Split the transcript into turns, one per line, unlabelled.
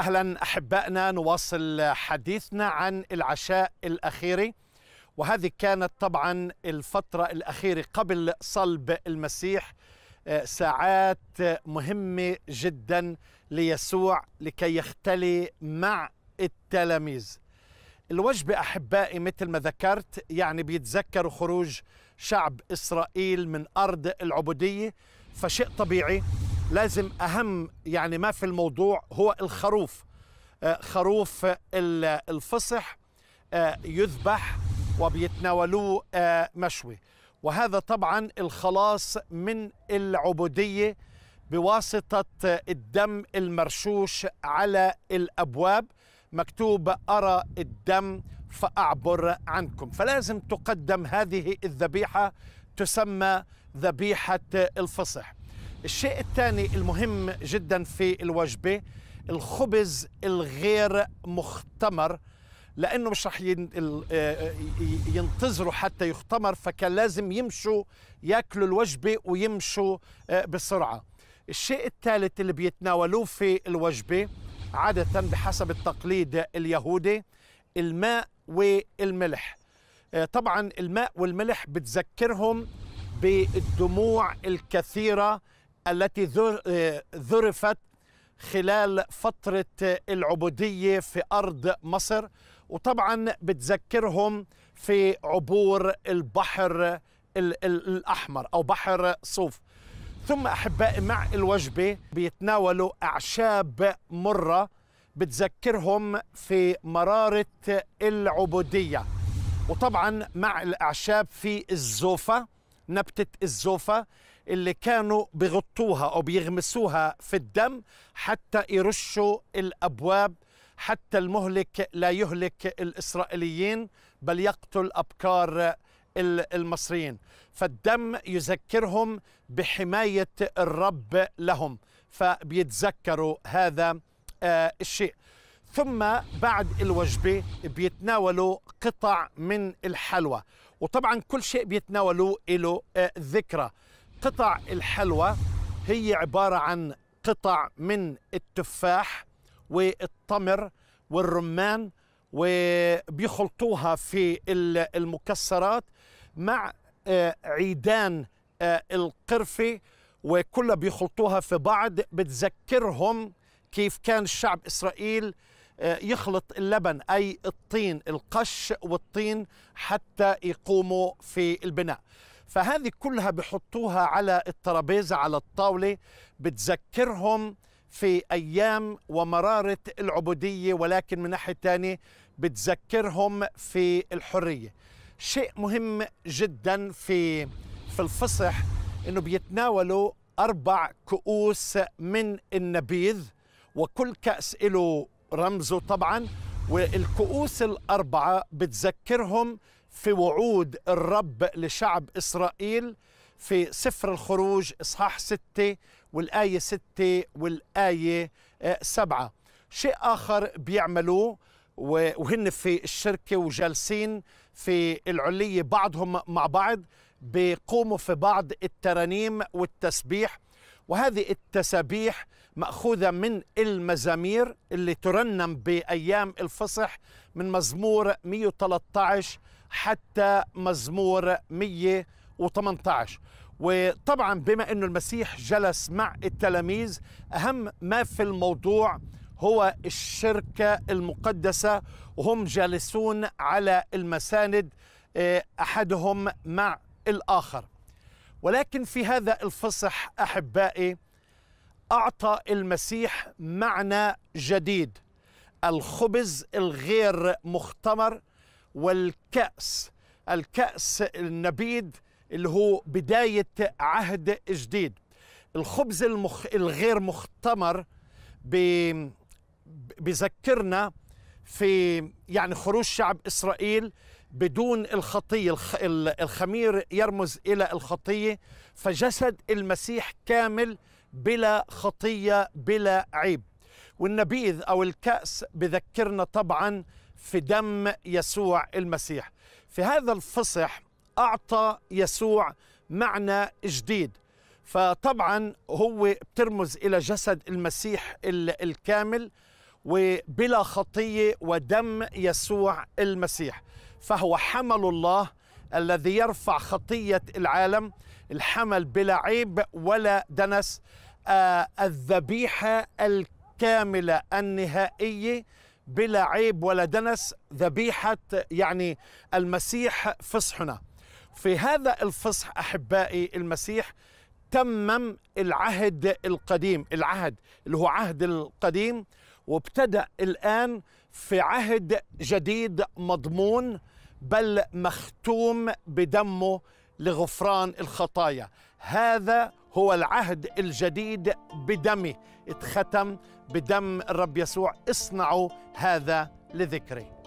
اهلا احبائنا نواصل حديثنا عن العشاء الاخير وهذه كانت طبعا الفتره الاخيره قبل صلب المسيح آه، ساعات مهمه جدا ليسوع لكي يختلي مع التلاميذ الوجبه احبائي مثل ما ذكرت يعني بيتذكروا خروج شعب اسرائيل من ارض العبوديه فشيء طبيعي لازم أهم يعني ما في الموضوع هو الخروف آه، خروف الفصح آه، يذبح وبيتناولوه آه، مشوي وهذا طبعا الخلاص من العبودية بواسطة الدم المرشوش على الأبواب مكتوب أرى الدم فأعبر عنكم فلازم تقدم هذه الذبيحة تسمى ذبيحة الفصح الشيء الثاني المهم جدا في الوجبة الخبز الغير مختمر لانه مش رح آه، آه، ينتظروا حتى يختمر فكان لازم يمشوا ياكلوا الوجبه ويمشوا آه، بسرعه. الشيء الثالث اللي بيتناولوه في الوجبه عاده بحسب التقليد اليهودي الماء والملح. طبعا الماء والملح بتذكرهم بالدموع الكثيره التي آه، ذرفت خلال فترة العبودية في أرض مصر وطبعا بتذكرهم في عبور البحر الأحمر أو بحر صوف ثم أحبائي مع الوجبة بيتناولوا أعشاب مرة بتذكرهم في مرارة العبودية وطبعا مع الأعشاب في الزوفة نبتة الزوفة اللي كانوا بغطوها أو بيغمسوها في الدم حتى يرشوا الأبواب حتى المهلك لا يهلك الإسرائيليين بل يقتل أبكار المصريين فالدم يذكرهم بحماية الرب لهم فبيتذكروا هذا آه، الشيء ثم بعد الوجبة بيتناولوا قطع من الحلوى وطبعا كل شيء بيتناولوه له آه، ذكرى قطع الحلوى هي عبارة عن قطع من التفاح والتمر والرمان وبيخلطوها في المكسرات مع آه، عيدان آه، القرفة وكلها بيخلطوها في بعض بتذكرهم كيف كان شعب إسرائيل آه، يخلط اللبن أي الطين القش والطين حتى يقوموا في البناء فهذه كلها بحطوها على الترابيزة على الطاولة بتذكرهم في أيام ومرارة العبودية ولكن من ناحية تانية بتذكرهم في الحرية شيء مهم جدا في في الفصح انه بيتناولوا اربع كؤوس من النبيذ وكل كاس له رمزه طبعا والكؤوس الأربعة بتذكرهم في وعود الرب لشعب إسرائيل في سفر الخروج إصحاح ستة والآية ستة والآية آه، سبعة شيء آخر بيعملوه وهن في الشركة وجالسين في العلية بعضهم مع بعض بيقوموا في بعض الترانيم والتسبيح وهذه التسابيح مأخوذة من المزامير اللي ترنم بأيام الفصح من مزمور 113 حتى مزمور 118 وطبعا بما أن المسيح جلس مع التلاميذ أهم ما في الموضوع هو الشركة المقدسة وهم جالسون على المساند آه، أحدهم مع الآخر ولكن في هذا الفصح احبائي اعطى المسيح معنى جديد الخبز الغير مختمر والكاس الكاس النبيد اللي هو بدايه عهد جديد الخبز المخ... الغير مختمر ب... بذكرنا في يعني خروج شعب اسرائيل بدون الخطيه الخمير يرمز الى الخطيه فجسد المسيح كامل بلا خطيه بلا عيب والنبيذ او الكاس بذكرنا طبعا في دم يسوع المسيح في هذا الفصح اعطى يسوع معنى جديد فطبعا هو بترمز الى جسد المسيح الكامل وبلا خطيه ودم يسوع المسيح فهو حمل الله الذي يرفع خطية العالم الحمل بلا عيب ولا دنس آه الذبيحة الكاملة النهائية بلا عيب ولا دنس ذبيحة يعني المسيح فصحنا في هذا الفصح أحبائي المسيح تمم العهد القديم العهد اللي هو عهد القديم وابتدأ الآن في عهد جديد مضمون بل مختوم بدمه لغفران الخطايا هذا هو العهد الجديد بدمه اتختم بدم الرب يسوع اصنعوا هذا لذكري